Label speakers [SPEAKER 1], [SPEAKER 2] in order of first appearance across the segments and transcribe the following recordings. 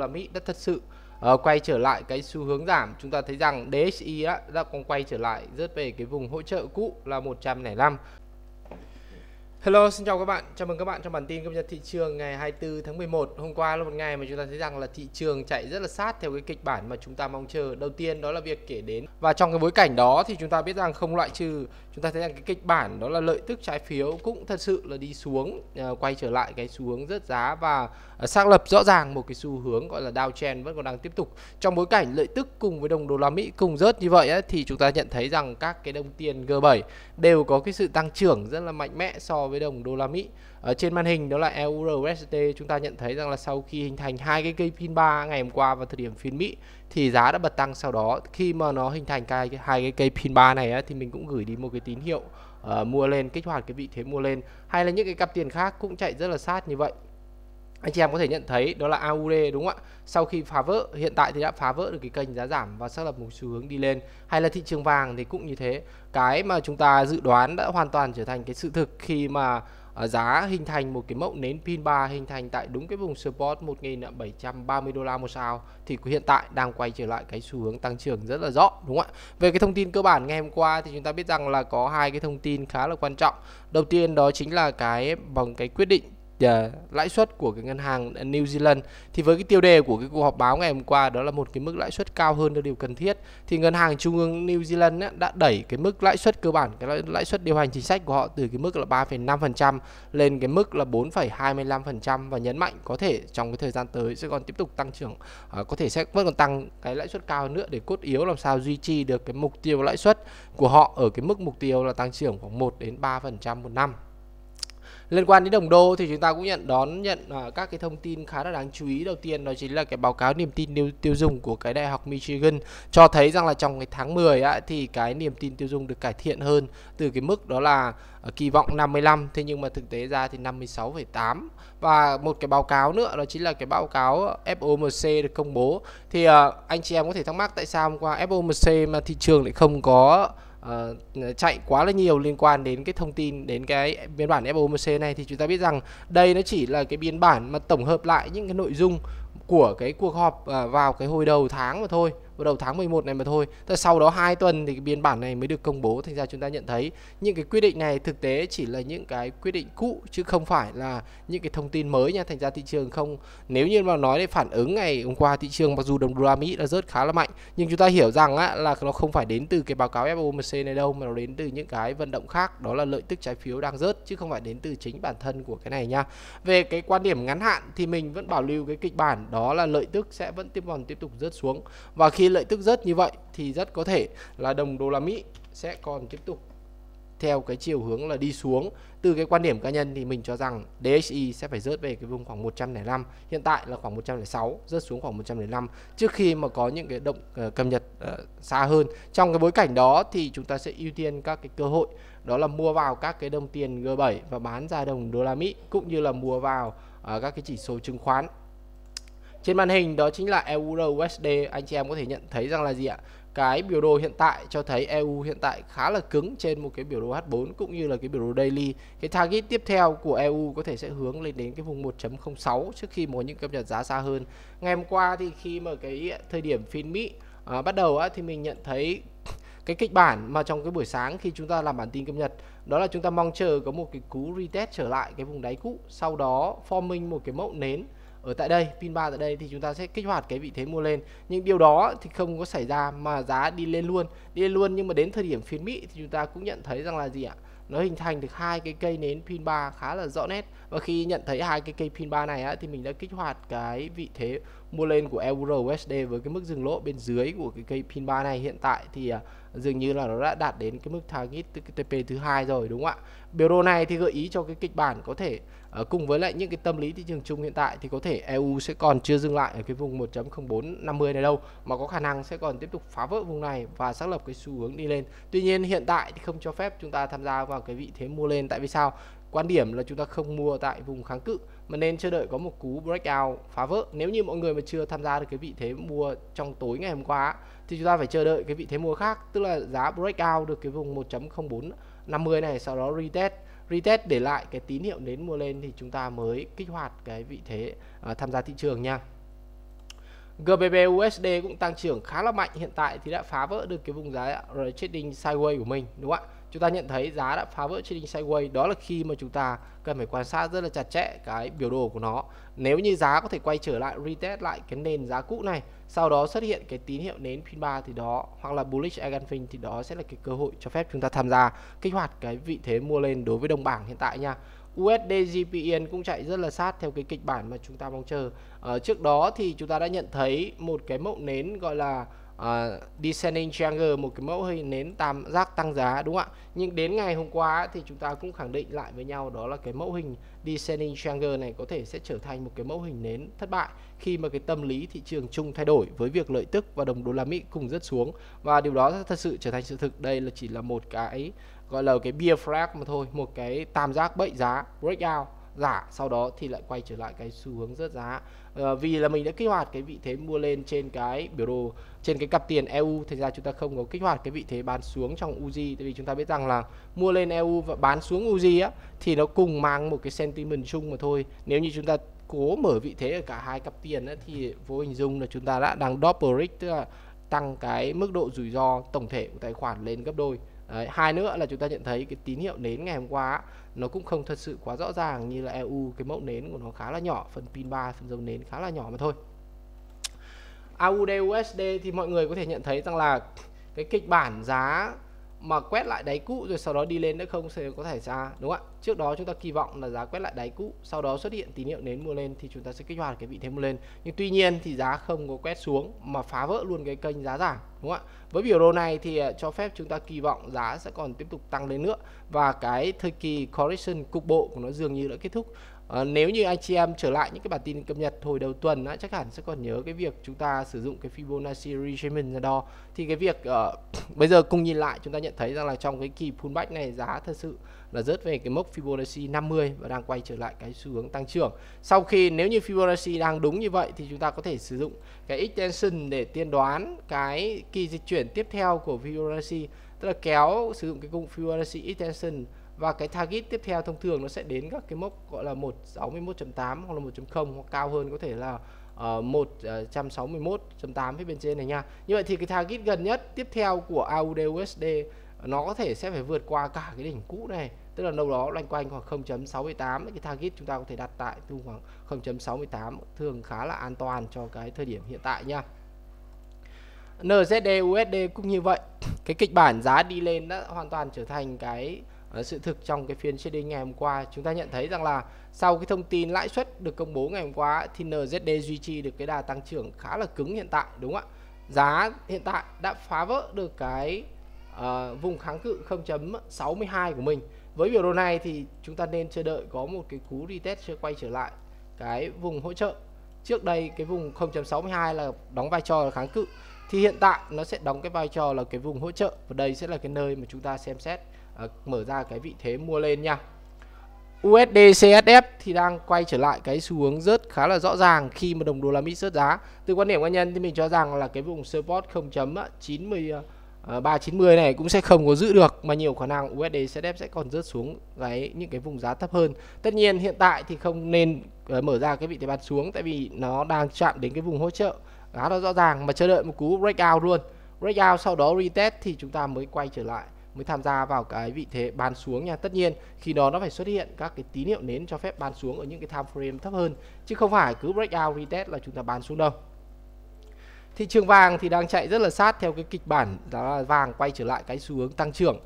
[SPEAKER 1] la Mỹ đã thật sự uh, quay trở lại cái xu hướng giảm chúng ta thấy rằng DXY đã, còn quay trở lại rớt về cái vùng hỗ trợ cũ là 105 Hello, xin chào các bạn. Chào mừng các bạn trong bản tin cập nhật thị trường ngày 24 tháng 11. Hôm qua là một ngày mà chúng ta thấy rằng là thị trường chạy rất là sát theo cái kịch bản mà chúng ta mong chờ. Đầu tiên đó là việc kể đến và trong cái bối cảnh đó thì chúng ta biết rằng không loại trừ chúng ta thấy rằng cái kịch bản đó là lợi tức trái phiếu cũng thật sự là đi xuống à, quay trở lại cái xu hướng rớt giá và à, xác lập rõ ràng một cái xu hướng gọi là downtrend vẫn còn đang tiếp tục. Trong bối cảnh lợi tức cùng với đồng đô la Mỹ cùng rớt như vậy ấy, thì chúng ta nhận thấy rằng các cái đồng tiền G7 đều có cái sự tăng trưởng rất là mạnh mẽ so với với đồng đô la Mỹ. Ở trên màn hình đó là EURUSD chúng ta nhận thấy rằng là sau khi hình thành hai cái cây pin 3 ngày hôm qua vào thời điểm phiên Mỹ thì giá đã bật tăng sau đó khi mà nó hình thành cái hai cái cây pin 3 này á, thì mình cũng gửi đi một cái tín hiệu uh, mua lên kích hoạt cái vị thế mua lên hay là những cái cặp tiền khác cũng chạy rất là sát như vậy anh chị em có thể nhận thấy đó là AUD đúng không ạ sau khi phá vỡ hiện tại thì đã phá vỡ được cái kênh giá giảm và xác lập một xu hướng đi lên hay là thị trường vàng thì cũng như thế cái mà chúng ta dự đoán đã hoàn toàn trở thành cái sự thực khi mà ờ, giá hình thành một cái mẫu nến pin bar hình thành tại đúng cái vùng support 1730 đô la một sao thì hiện tại đang quay trở lại cái xu hướng tăng trưởng rất là rõ đúng không ạ về cái thông tin cơ bản ngày hôm qua thì chúng ta biết rằng là có hai cái thông tin khá là quan trọng đầu tiên đó chính là cái bằng cái quyết định Dạ, lãi suất của cái ngân hàng New Zealand thì với cái tiêu đề của cái cuộc họp báo ngày hôm qua đó là một cái mức lãi suất cao hơn là điều cần thiết thì ngân hàng trung ương New Zealand đã đẩy cái mức lãi suất cơ bản cái lãi suất điều hành chính sách của họ từ cái mức là 3,5% lên cái mức là 4,25% và nhấn mạnh có thể trong cái thời gian tới sẽ còn tiếp tục tăng trưởng à, có thể sẽ vẫn còn tăng cái lãi suất cao hơn nữa để cốt yếu làm sao duy trì được cái mục tiêu lãi suất của họ ở cái mức mục tiêu là tăng trưởng khoảng 1 đến 3% một năm liên quan đến đồng đô thì chúng ta cũng nhận đón nhận uh, các cái thông tin khá là đáng chú ý đầu tiên đó chính là cái báo cáo niềm tin tiêu, dùng của cái đại học Michigan cho thấy rằng là trong cái tháng 10 á, thì cái niềm tin tiêu dùng được cải thiện hơn từ cái mức đó là uh, kỳ vọng 55 thế nhưng mà thực tế ra thì 56,8 và một cái báo cáo nữa đó chính là cái báo cáo FOMC được công bố thì uh, anh chị em có thể thắc mắc tại sao hôm qua FOMC mà thị trường lại không có uh, chạy quá là nhiều liên quan đến cái thông tin đến cái biên bản FOMC này thì chúng ta biết rằng đây nó chỉ là cái biên bản mà tổng hợp lại những cái nội dung của cái cuộc họp uh, vào cái hồi đầu tháng mà thôi vào đầu tháng 11 này mà thôi. Tại sau đó 2 tuần thì cái biên bản này mới được công bố thành ra chúng ta nhận thấy những cái quyết định này thực tế chỉ là những cái quyết định cũ chứ không phải là những cái thông tin mới nha. Thành ra thị trường không nếu như mà nói để phản ứng ngày hôm qua thị trường mặc dù đồng đô la Mỹ đã rớt khá là mạnh nhưng chúng ta hiểu rằng á, là nó không phải đến từ cái báo cáo FOMC này đâu mà nó đến từ những cái vận động khác đó là lợi tức trái phiếu đang rớt chứ không phải đến từ chính bản thân của cái này nha. Về cái quan điểm ngắn hạn thì mình vẫn bảo lưu cái kịch bản đó là lợi tức sẽ vẫn tiếp còn tiếp tục rớt xuống và khi lợi tức rớt như vậy thì rất có thể là đồng đô la Mỹ sẽ còn tiếp tục theo cái chiều hướng là đi xuống từ cái quan điểm cá nhân thì mình cho rằng DXY sẽ phải rớt về cái vùng khoảng 105 hiện tại là khoảng 106 rớt xuống khoảng 105 trước khi mà có những cái động uh, cập nhật uh, xa hơn trong cái bối cảnh đó thì chúng ta sẽ ưu tiên các cái cơ hội đó là mua vào các cái đồng tiền G7 và bán ra đồng đô la Mỹ cũng như là mua vào uh, các cái chỉ số chứng khoán trên màn hình đó chính là euro USD anh chị em có thể nhận thấy rằng là gì ạ cái biểu đồ hiện tại cho thấy EU hiện tại khá là cứng trên một cái biểu đồ H4 cũng như là cái biểu đồ daily. Cái target tiếp theo của EU có thể sẽ hướng lên đến cái vùng 1.06 trước khi có những cập nhật giá xa hơn. Ngày hôm qua thì khi mà cái thời điểm phiên Mỹ à, bắt đầu á, thì mình nhận thấy cái kịch bản mà trong cái buổi sáng khi chúng ta làm bản tin cập nhật đó là chúng ta mong chờ có một cái cú retest trở lại cái vùng đáy cũ sau đó forming một cái mẫu nến ở tại đây pin 3 tại đây thì chúng ta sẽ kích hoạt cái vị thế mua lên nhưng điều đó thì không có xảy ra mà giá đi lên luôn đi lên luôn nhưng mà đến thời điểm phiên Mỹ thì chúng ta cũng nhận thấy rằng là gì ạ nó hình thành được hai cái cây nến pin 3 khá là rõ nét và khi nhận thấy hai cái cây pin 3 này á, thì mình đã kích hoạt cái vị thế mua lên của euro USD với cái mức dừng lỗ bên dưới của cái cây pin 3 này hiện tại thì à, dường như là nó đã đạt đến cái mức target TP thứ hai rồi đúng không ạ biểu đồ này thì gợi ý cho cái kịch bản có thể ở ờ, cùng với lại những cái tâm lý thị trường chung hiện tại thì có thể EU sẽ còn chưa dừng lại ở cái vùng 1.0450 này đâu mà có khả năng sẽ còn tiếp tục phá vỡ vùng này và xác lập cái xu hướng đi lên tuy nhiên hiện tại thì không cho phép chúng ta tham gia vào cái vị thế mua lên tại vì sao quan điểm là chúng ta không mua tại vùng kháng cự mà nên chờ đợi có một cú breakout phá vỡ nếu như mọi người mà chưa tham gia được cái vị thế mua trong tối ngày hôm qua thì chúng ta phải chờ đợi cái vị thế mua khác tức là giá breakout được cái vùng 1.0450 này sau đó retest retest để lại cái tín hiệu đến mua lên thì chúng ta mới kích hoạt cái vị thế uh, tham gia thị trường nha GBP USD cũng tăng trưởng khá là mạnh hiện tại thì đã phá vỡ được cái vùng giá trading sideways của mình đúng không ạ chúng ta nhận thấy giá đã phá vỡ trên trading sideways đó là khi mà chúng ta cần phải quan sát rất là chặt chẽ cái biểu đồ của nó nếu như giá có thể quay trở lại retest lại cái nền giá cũ này sau đó xuất hiện cái tín hiệu nến pin 3 thì đó hoặc là bullish engulfing thì đó sẽ là cái cơ hội cho phép chúng ta tham gia kích hoạt cái vị thế mua lên đối với đồng bảng hiện tại nha USD GP e cũng chạy rất là sát theo cái kịch bản mà chúng ta mong chờ. Ở ờ, trước đó thì chúng ta đã nhận thấy một cái mẫu nến gọi là uh, descending triangle một cái mẫu hình nến tam giác tăng giá đúng không ạ nhưng đến ngày hôm qua thì chúng ta cũng khẳng định lại với nhau đó là cái mẫu hình descending triangle này có thể sẽ trở thành một cái mẫu hình nến thất bại khi mà cái tâm lý thị trường chung thay đổi với việc lợi tức và đồng đô la Mỹ cùng rất xuống và điều đó thật sự trở thành sự thực đây là chỉ là một cái gọi là cái beer flag mà thôi một cái tam giác bậy giá breakout giả sau đó thì lại quay trở lại cái xu hướng rớt giá à, vì là mình đã kích hoạt cái vị thế mua lên trên cái biểu đồ trên cái cặp tiền EU thì ra chúng ta không có kích hoạt cái vị thế bán xuống trong UZ tại vì chúng ta biết rằng là mua lên EU và bán xuống UZ á thì nó cùng mang một cái sentiment chung mà thôi nếu như chúng ta cố mở vị thế ở cả hai cặp tiền á, thì vô hình dung là chúng ta đã đang double risk tức là tăng cái mức độ rủi ro tổng thể của tài khoản lên gấp đôi Đấy, hai nữa là chúng ta nhận thấy cái tín hiệu nến ngày hôm qua nó cũng không thật sự quá rõ ràng như là EU cái mẫu nến của nó khá là nhỏ phần pin 3 phần dấu nến khá là nhỏ mà thôi AUD USD thì mọi người có thể nhận thấy rằng là cái kịch bản giá mà quét lại đáy cũ rồi sau đó đi lên nữa không sẽ có thể ra đúng không ạ trước đó chúng ta kỳ vọng là giá quét lại đáy cũ sau đó xuất hiện tín hiệu nến mua lên thì chúng ta sẽ kích hoạt cái vị thế mua lên nhưng tuy nhiên thì giá không có quét xuống mà phá vỡ luôn cái kênh giá giảm đúng không ạ với biểu đồ này thì à, cho phép chúng ta kỳ vọng giá sẽ còn tiếp tục tăng lên nữa và cái thời kỳ correction cục bộ của nó dường như đã kết thúc À, nếu như anh chị em trở lại những cái bản tin cập nhật hồi đầu tuần á, chắc hẳn sẽ còn nhớ cái việc chúng ta sử dụng cái Fibonacci retracement ra đo thì cái việc uh, bây giờ cùng nhìn lại chúng ta nhận thấy rằng là trong cái kỳ pullback này giá thật sự là rớt về cái mốc Fibonacci 50 và đang quay trở lại cái xu hướng tăng trưởng. Sau khi nếu như Fibonacci đang đúng như vậy thì chúng ta có thể sử dụng cái extension để tiên đoán cái kỳ dịch chuyển tiếp theo của Fibonacci, tức là kéo sử dụng cái cung Fibonacci extension và cái target tiếp theo thông thường nó sẽ đến các cái mốc gọi là 161.8 hoặc là 1.0 hoặc cao hơn có thể là ờ, Uh, 161.8 phía bên trên này nha Như vậy thì cái target gần nhất tiếp theo của AUD USD nó có thể sẽ phải vượt qua cả cái đỉnh cũ này tức là đâu đó loanh quanh khoảng 0.68 cái target chúng ta có thể đặt tại từ khoảng 0.68 thường khá là an toàn cho cái thời điểm hiện tại nha NZD USD cũng như vậy cái kịch bản giá đi lên đã hoàn toàn trở thành cái ờ, sự thực trong cái phiên trading ngày hôm qua chúng ta nhận thấy rằng là sau cái thông tin lãi suất được công bố ngày hôm qua thì NZD duy trì được cái đà tăng trưởng khá là cứng hiện tại đúng không ạ giá hiện tại đã phá vỡ được cái uh, vùng kháng cự 0.62 của mình với biểu đồ này thì chúng ta nên chờ đợi có một cái cú retest chưa quay trở lại cái vùng hỗ trợ trước đây cái vùng 0.62 là đóng vai trò là kháng cự thì hiện tại nó sẽ đóng cái vai trò là cái vùng hỗ trợ và đây sẽ là cái nơi mà chúng ta xem xét uh, mở ra cái vị thế mua lên nha USD CSF thì đang quay trở lại cái xu hướng rớt khá là rõ ràng khi mà đồng đô la Mỹ rớt giá. Từ quan điểm cá nhân thì mình cho rằng là cái vùng support 0.90 uh, ờ, 390 này cũng sẽ không có giữ được mà nhiều khả năng USD sẽ đẹp sẽ còn rớt xuống cái những cái vùng giá thấp hơn. Tất nhiên hiện tại thì không nên ờ, mở ra cái vị thế bán xuống tại vì nó đang chạm đến cái vùng hỗ trợ khá là rõ ràng mà chờ đợi một cú breakout luôn. Breakout sau đó retest thì chúng ta mới quay trở lại mới tham gia vào cái vị thế bán xuống nha. Tất nhiên khi đó nó phải xuất hiện các cái tín hiệu nến cho phép bán xuống ở những cái time frame thấp hơn chứ không phải cứ breakout retest là chúng ta bán xuống đâu. Thị trường vàng thì đang chạy rất là sát theo cái kịch bản đó là vàng quay trở lại cái xu hướng tăng trưởng.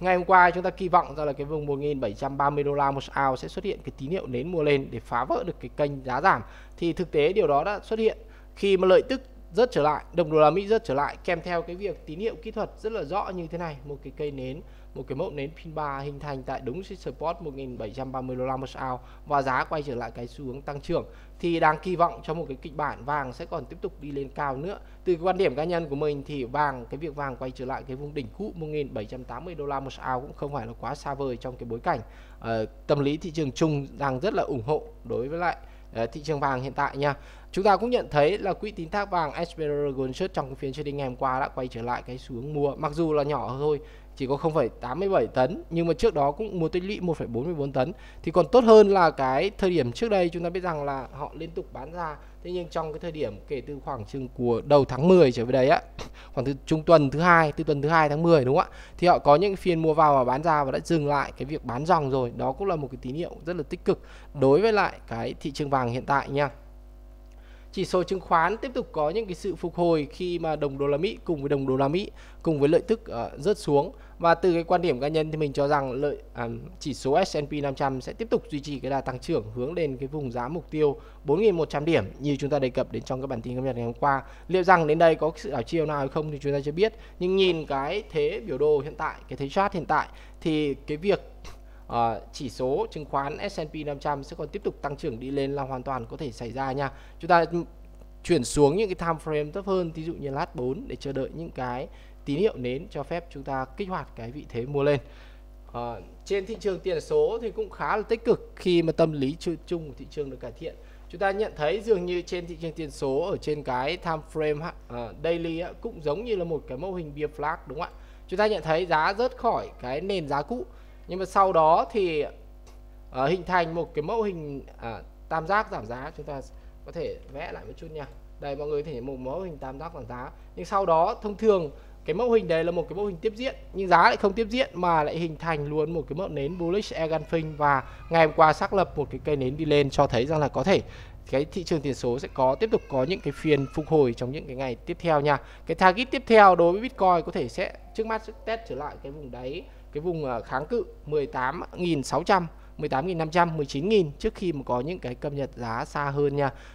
[SPEAKER 1] Ngày hôm qua chúng ta kỳ vọng ra là cái vùng 1730 đô la một ounce sẽ xuất hiện cái tín hiệu nến mua lên để phá vỡ được cái kênh giá giảm. Thì thực tế điều đó đã xuất hiện khi mà lợi tức rớt trở lại, đồng đô la Mỹ rớt trở lại kèm theo cái việc tín hiệu kỹ thuật rất là rõ như thế này, một cái cây nến một cái mẫu nến pin 3 hình thành tại đúng support 1730 đô la một ounce và giá quay trở lại cái xu hướng tăng trưởng thì đang kỳ vọng cho một cái kịch bản vàng sẽ còn tiếp tục đi lên cao nữa. Từ quan điểm cá nhân của mình thì vàng cái việc vàng quay trở lại cái vùng đỉnh cũ 1780 đô la một ounce cũng không phải là quá xa vời trong cái bối cảnh uh, tâm lý thị trường chung đang rất là ủng hộ đối với lại ờ, thị trường vàng hiện tại nha. Chúng ta cũng nhận thấy là quỹ tín thác vàng SPR Gold Shirt trong phiên trading ngày hôm qua đã quay trở lại cái xuống mua mặc dù là nhỏ thôi chỉ có 0,87 tấn nhưng mà trước đó cũng mua tích lũy 1,44 tấn thì còn tốt hơn là cái thời điểm trước đây chúng ta biết rằng là họ liên tục bán ra thế nhưng trong cái thời điểm kể từ khoảng chừng của đầu tháng 10 trở về đấy á khoảng từ trung tuần thứ hai từ tuần thứ hai tháng 10 đúng không ạ thì họ có những phiên mua vào và bán ra và đã dừng lại cái việc bán dòng rồi đó cũng là một cái tín hiệu rất là tích cực đối với lại cái thị trường vàng hiện tại nha chỉ số chứng khoán tiếp tục có những cái sự phục hồi khi mà đồng đô la Mỹ cùng với đồng đô la Mỹ cùng với lợi tức uh, rớt xuống và từ cái quan điểm cá nhân thì mình cho rằng lợi à, chỉ số S&P 500 sẽ tiếp tục duy trì cái đà tăng trưởng hướng lên cái vùng giá mục tiêu 4.100 điểm như chúng ta đề cập đến trong các bản tin cập nhật ngày hôm qua. Liệu rằng đến đây có sự đảo chiều nào hay không thì chúng ta chưa biết. Nhưng nhìn cái thế biểu đồ hiện tại, cái thế chart hiện tại thì cái việc à, chỉ số chứng khoán S&P 500 sẽ còn tiếp tục tăng trưởng đi lên là hoàn toàn có thể xảy ra nha. Chúng ta chuyển xuống những cái time frame thấp hơn, ví dụ như lát 4 để chờ đợi những cái tín hiệu nến cho phép chúng ta kích hoạt cái vị thế mua lên. À, trên thị trường tiền số thì cũng khá là tích cực khi mà tâm lý chung của thị trường được cải thiện. Chúng ta nhận thấy dường như trên thị trường tiền số ở trên cái time frame uh, daily cũng giống như là một cái mô hình beer flag đúng không ạ? Chúng ta nhận thấy giá rớt khỏi cái nền giá cũ nhưng mà sau đó thì uh, hình thành một cái mẫu hình uh, tam giác giảm giá chúng ta có thể vẽ lại một chút nha đây mọi người thể một mẫu hình tam giác giảm giá nhưng sau đó thông thường cái mẫu hình đấy là một cái mẫu hình tiếp diễn nhưng giá lại không tiếp diễn mà lại hình thành luôn một cái mẫu nến bullish engulfing và ngày hôm qua xác lập một cái cây nến đi lên cho thấy rằng là có thể cái thị trường tiền số sẽ có tiếp tục có những cái phiên phục hồi trong những cái ngày tiếp theo nha cái target tiếp theo đối với bitcoin có thể sẽ trước mắt sẽ test trở lại cái vùng đáy cái vùng à, kháng cự 18.600 18.500, 19.000 trước khi mà có những cái cập nhật giá xa hơn nha.